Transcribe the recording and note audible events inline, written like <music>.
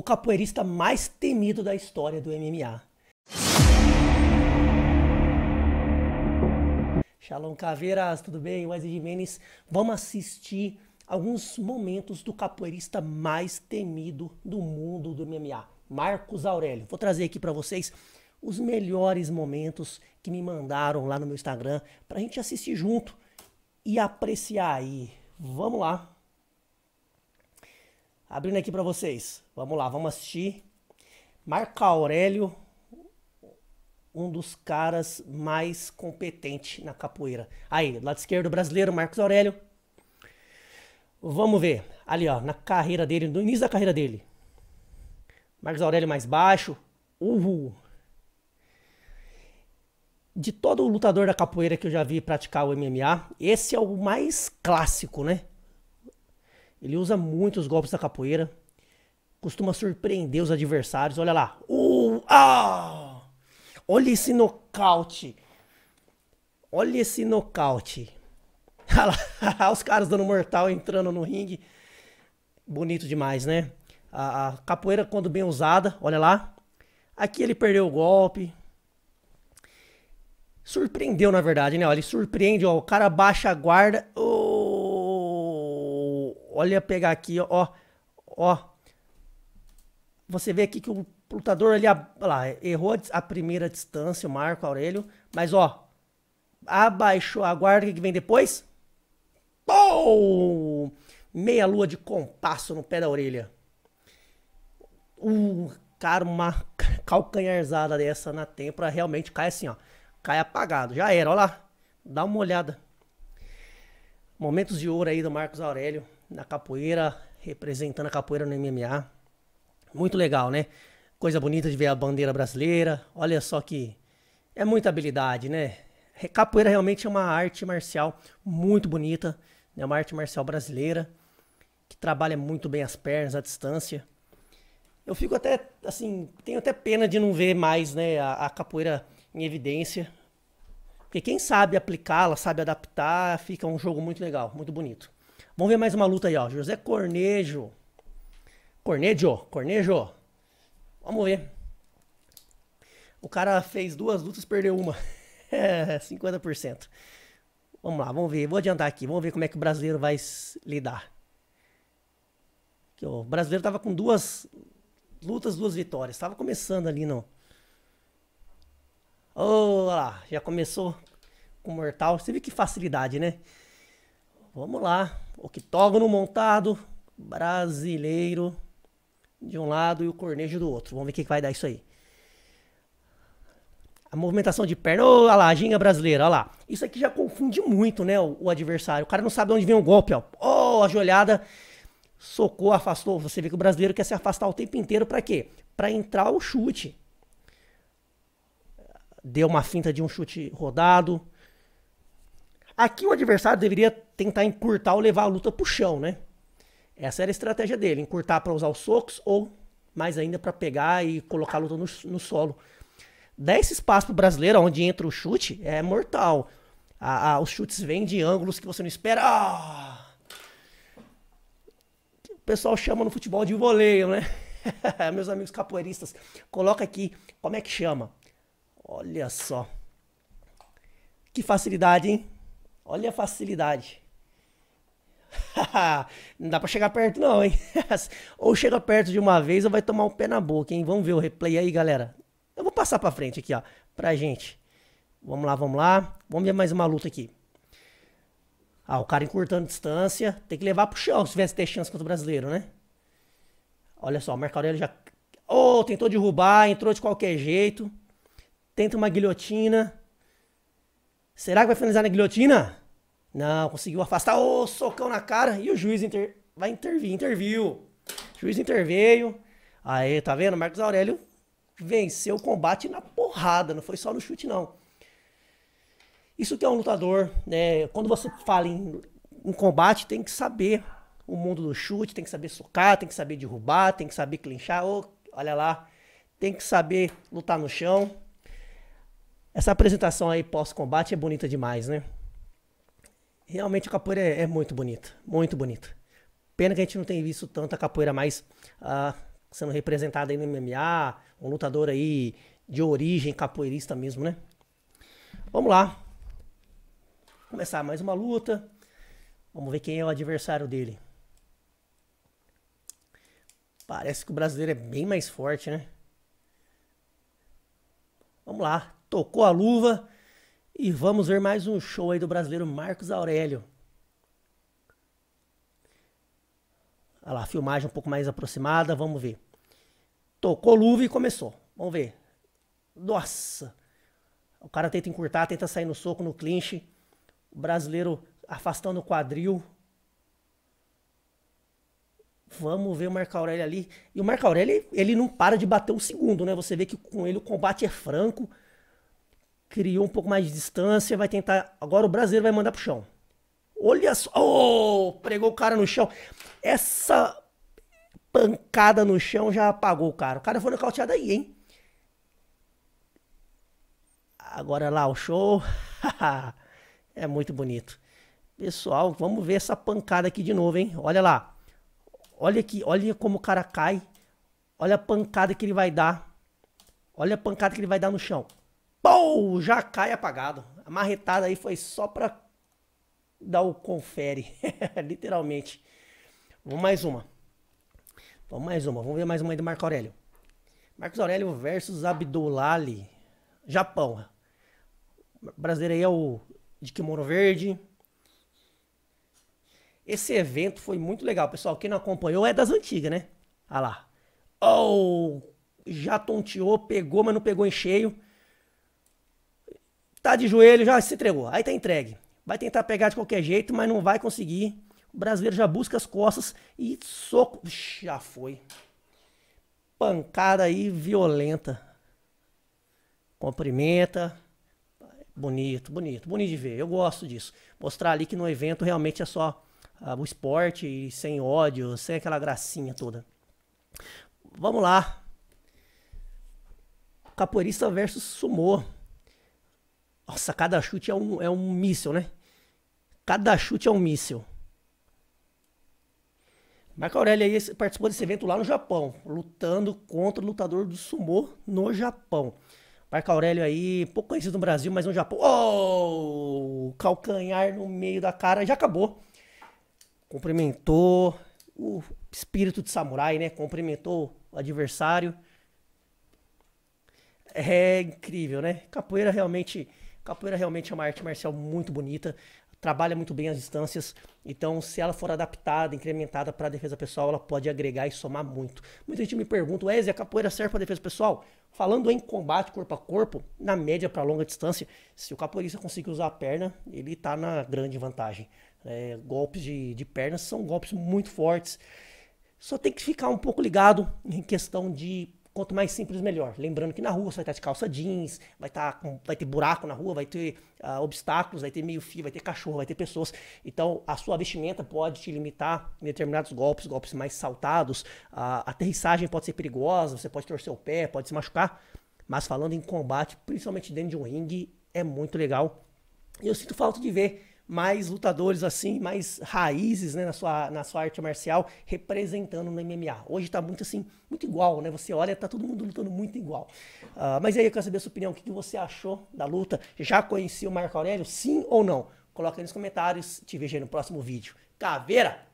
o capoeirista mais temido da história do MMA. Shalom Caveiras, tudo bem? Wesley Jimenez. Vamos assistir alguns momentos do capoeirista mais temido do mundo do MMA, Marcos Aurélio. Vou trazer aqui para vocês os melhores momentos que me mandaram lá no meu Instagram para a gente assistir junto e apreciar aí. Vamos lá! Abrindo aqui para vocês. Vamos lá, vamos assistir. Marco Aurélio, um dos caras mais competentes na capoeira. Aí, lado esquerdo brasileiro, Marcos Aurélio. Vamos ver. Ali, ó, na carreira dele, no início da carreira dele. Marcos Aurélio mais baixo. Uhul. De todo o lutador da capoeira que eu já vi praticar o MMA, esse é o mais clássico, né? Ele usa muito os golpes da capoeira. Costuma surpreender os adversários. Olha lá. Uh, ah! Olha esse nocaute. Olha esse nocaute. <laughs> os caras dando mortal entrando no ringue. Bonito demais, né? A, a capoeira, quando bem usada, olha lá. Aqui ele perdeu o golpe. Surpreendeu, na verdade, né? ele surpreende, ó. O cara baixa a guarda olha pegar aqui, ó, ó. Você vê aqui que o lutador ali, ah lá, errou a primeira distância, o Marco Aurélio, mas ó, abaixou a guarda, o que vem depois? Pou! Meia lua de compasso no pé da orelha. Uh, cara, uma <laughs> calcanharzada dessa na têmpora realmente cai assim, ó. Cai apagado. Já era, ó lá. Dá uma olhada. Momentos de ouro aí do Marcos Aurélio na capoeira, representando a capoeira no MMA. Muito legal, né? Coisa bonita de ver a bandeira brasileira. Olha só que é muita habilidade, né? Capoeira realmente é uma arte marcial muito bonita, é né? uma arte marcial brasileira que trabalha muito bem as pernas, a distância. Eu fico até, assim, tenho até pena de não ver mais, né, a, a capoeira em evidência. Porque quem sabe aplicá-la, sabe adaptar, fica um jogo muito legal, muito bonito. Vamos ver mais uma luta aí, ó. José Cornejo. Cornejo, Cornejo. Vamos ver. O cara fez duas lutas, perdeu uma. É, <laughs> 50%. Vamos lá, vamos ver. Vou adiantar aqui. Vamos ver como é que o brasileiro vai lidar. Aqui, o brasileiro tava com duas lutas, duas vitórias. Tava começando ali, não. Oh, olha lá, já começou com mortal. Você viu que facilidade, né? vamos lá. Octógono montado, brasileiro de um lado e o cornejo do outro. Vamos ver o que, que vai dar isso aí. A movimentação de perna, olha lá, a ginga brasileira, olha lá. Isso aqui já confunde muito, né, o, o, adversário. O cara não sabe de onde vem o golpe, ó. Oh, ajoelhada, socou, afastou. Você vê que o brasileiro quer se afastar o tempo inteiro para quê? Para entrar o chute. Deu uma finta de um chute rodado. Aqui o adversário deveria tentar encurtar ou levar a luta pro chão, né? Essa era a estratégia dele, encurtar para usar os socos ou mais ainda para pegar e colocar a luta no, no solo. Dar esse espaço pro brasileiro, onde entra o chute, é mortal. A, a, os chutes vêm de ângulos que você não espera. Ah! O pessoal chama no futebol de voleio, né? <laughs> Meus amigos capoeiristas, coloca aqui como é que chama. Olha só. Que facilidade, hein? Olha a facilidade. <laughs> não dá pra chegar perto não, hein? <laughs> ou chega perto de uma vez ou vai tomar um pé na boca, hein? Vamos ver o replay aí, galera. Eu vou passar pra frente aqui, ó, pra gente. Vamos lá, vamos lá. Vamos ver mais uma luta aqui. Ah, o cara encurtando distância. Tem que levar pro chão se tivesse ter chance contra o brasileiro, né? Olha só, o Marco Aurélio já... Oh, tentou derrubar, entrou de qualquer jeito. Tenta uma guilhotina. Será que vai finalizar na guilhotina? Não, conseguiu afastar o oh, socão na cara e o juiz inter... vai intervir, interviu. juiz interveio. Aí, tá vendo? Marcos Aurélio venceu o combate na porrada, não foi só no chute, não. Isso que é um lutador, né? Quando você fala em, um combate, tem que saber o mundo do chute, tem que saber socar, tem que saber derrubar, tem que saber clinchar. Oh, olha lá, tem que saber lutar no chão. Essa apresentação aí pós-combate é bonita demais, né? Realmente a capoeira é, é, muito bonita, muito bonita. Pena que a gente não tem visto tanta capoeira mais ah, sendo representada aí no MMA, um lutador aí de origem capoeirista mesmo, né? Vamos lá. Começar mais uma luta. Vamos ver quem é o adversário dele. Parece que o brasileiro é bem mais forte, né? Vamos lá tocou a luva e vamos ver mais um show aí do brasileiro Marcos Aurélio. Olha lá, filmagem um pouco mais aproximada, vamos ver. Tocou luva e começou. Vamos ver. Nossa! O cara tenta encurtar, tenta sair no soco, no clinch. O brasileiro afastando o quadril. Vamos ver o Marco Aurélio ali. E o Marco Aurélio, ele não para de bater um segundo, né? Você vê que com ele o combate é franco criou um pouco mais de distância, vai tentar. Agora o brasileiro vai mandar pro chão. Olha só. Oh, pregou o cara no chão. Essa pancada no chão já apagou o cara. O cara foi nocauteado aí, hein? Agora lá o show. <laughs> é muito bonito. Pessoal, vamos ver essa pancada aqui de novo, hein? Olha lá. Olha aqui, olha como o cara cai. Olha a pancada que ele vai dar. Olha a pancada que ele vai dar no chão. Pou! Já cai apagado. A marretada aí foi só pra dar o confere. <laughs> Literalmente. Vamos mais uma. Vamos mais uma. Vamos ver mais uma aí do Marco Aurélio. Marcos Aurélio versus Abdulali. Japão. O brasileiro aí é o de kimono verde. Esse evento foi muito legal, pessoal. Quem não acompanhou é das antigas, né? Olha ah lá. Oh! Já tonteou, pegou, mas não pegou em cheio. Tá de joelho, já se entregou. Aí tá entregue. Vai tentar pegar de qualquer jeito, mas não vai conseguir. O brasileiro já busca as costas e soco. Já foi. Pancada aí violenta. Cumprimenta. Bonito, bonito, bonito de ver. Eu gosto disso. Mostrar ali que no evento realmente é só ah, o esporte e sem ódio, sem aquela gracinha toda. Vamos lá. Capoeirista versus sumô. Nossa, cada chute é um, é um míssil, né? Cada chute é um míssil. Marco Aurélio aí participou desse evento lá no Japão, lutando contra o lutador do sumô no Japão. Marco Aurélio aí, pouco conhecido no Brasil, mas no Japão. Oh! Calcanhar no meio da cara, já acabou. Cumprimentou o espírito de samurai, né? Cumprimentou o adversário. É incrível, né? Capoeira realmente Capoeira realmente é uma arte marcial muito bonita, trabalha muito bem as distâncias. Então, se ela for adaptada, incrementada para defesa pessoal, ela pode agregar e somar muito. Muita gente me pergunta, Wesley, a capoeira serve para defesa pessoal? Falando em combate corpo a corpo, na média para longa distância, se o capoeirista conseguir usar a perna, ele está na grande vantagem. É, golpes de, de pernas são golpes muito fortes. Só tem que ficar um pouco ligado em questão de Quanto mais simples, melhor. Lembrando que na rua você vai estar de calça jeans, vai, estar com, vai ter buraco na rua, vai ter uh, obstáculos, vai ter meio fio, vai ter cachorro, vai ter pessoas. Então, a sua vestimenta pode te limitar em determinados golpes, golpes mais saltados. A aterrissagem pode ser perigosa, você pode torcer o pé, pode se machucar. Mas falando em combate, principalmente dentro de um ringue, é muito legal. Eu sinto falta de ver mais lutadores assim, mais raízes né, na, sua, na sua arte marcial representando no MMA. Hoje está muito assim, muito igual, né? Você olha, tá todo mundo lutando muito igual. Uh, mas aí eu quero saber a sua opinião, o que, que você achou da luta? Já conhecia o Marco Aurélio, sim ou não? Coloca aí nos comentários, te vejo aí no próximo vídeo. Caveira!